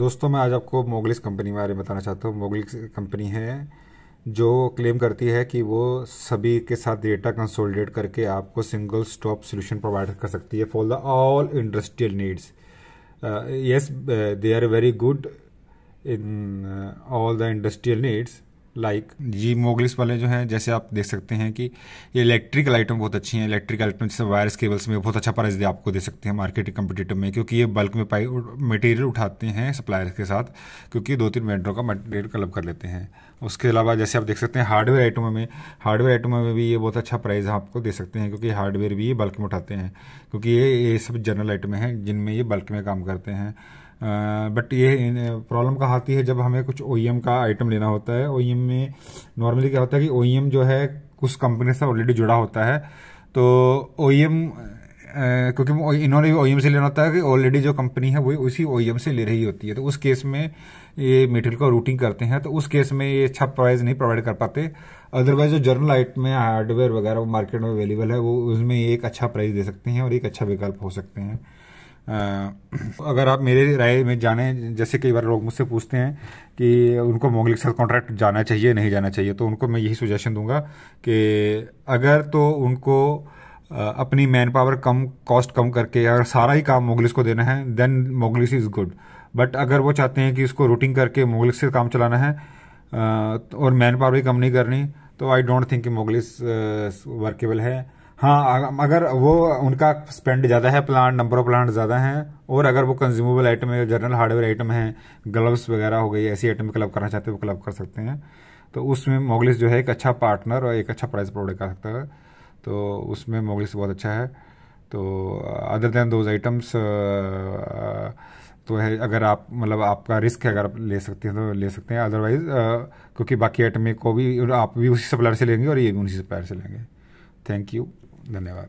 दोस्तों मैं आज आपको मोगलिस कंपनी के बारे में बताना चाहता हूँ मोगलिस कंपनी है जो क्लेम करती है कि वो सभी के साथ डेटा कंसोलिडेट करके आपको सिंगल स्टॉप सोल्यूशन प्रोवाइड कर सकती है for the all industrial needs yes they are very good in all the industrial needs like like. जी मोगलिस वाले जो हैं जैसे आप देख सकते हैं कि ये इलेक्ट्रिकल आइटम बहुत अच्छी हैं इलेक्ट्रिकल आइटम जैसे वायरस केबल्स में बहुत अच्छा प्राइस दे आपको दे सकते हैं मार्केट कंपिटेटिव में क्योंकि ये बल्क में पाई मटेरियल उठाते हैं सप्लायर्स के साथ क्योंकि दो तीन वेंडरों का मटेरियल कलब कर लेते हैं उसके अलावा जैसे आप देख सकते हैं हार्डवेयर आइटमों में हार्डवेयर आइटमों में भी ये बहुत अच्छा प्राइस आपको दे सकते हैं क्योंकि हार्डवेयर भी ये बल्क में उठाते हैं क्योंकि ये ये सब जनरल आइटमें हैं जिनमें ये बल्क में काम करते हैं बट ये प्रॉब्लम कहाँ आती है जब हमें कुछ ओ e का आइटम लेना होता है ओ e में नॉर्मली क्या होता है कि ओ e जो है कुछ कंपनी से ऑलरेडी जुड़ा होता है तो ओ क्योंकि इन्होंने भी ओ से लेना होता है कि ऑलरेडी जो कंपनी है वो उसी ओ से ले रही होती है तो उस केस में ये मेटेरियल को रूटिंग करते हैं तो उस केस में ये अच्छा प्राइस नहीं प्रोवाइड कर पाते अदरवाइज जो जर्नल आइट में हार्डवेयर वगैरह मार्केट में अवेलेबल है वो उसमें एक अच्छा प्राइस दे सकते हैं और एक अच्छा विकल्प हो सकते हैं अगर आप मेरे राय में जाने जैसे कई बार लोग मुझसे पूछते हैं कि उनको मोगलिक सब कॉन्ट्रैक्ट जाना चाहिए नहीं जाना चाहिए तो उनको मैं यही सुजेशन दूंगा कि अगर तो उनको अपनी मैन पावर कम कॉस्ट कम करके अगर सारा ही काम मोगलिस को देना है then Moglix is good but अगर वो चाहते हैं कि इसको रूटिंग करके मोगलिस से काम चलाना है और मैन पावर भी कम नहीं करनी तो I don't think Moglix workable है हाँ अगर वो उनका स्पेंड ज़्यादा है प्लांट नंबर ऑफ प्लांट ज़्यादा हैं और अगर वो कंज्यूमेबल आइटम है जनरल हार्डवेयर आइटम है ग्लव्स वगैरह हो गई ऐसी आइटम क्लब करना चाहते हैं वो क्लब कर सकते हैं तो उसमें मोगलिस जो है एक अच्छा पार्टनर और एक अच्छा प्राइस प्रोवाइड कर सकता है तो उसमें मोगलिस बहुत अच्छा है तो अदर देन दोज आइटम्स तो है अगर आप मतलब आपका रिस्क है अगर आप ले सकते हैं तो ले सकते हैं अदरवाइज क्योंकि बाकी आइटमें को भी आप भी उसी सप्लायर से लेंगे और ये भी उसी सप्लायर से लेंगे थैंक यू なんだろ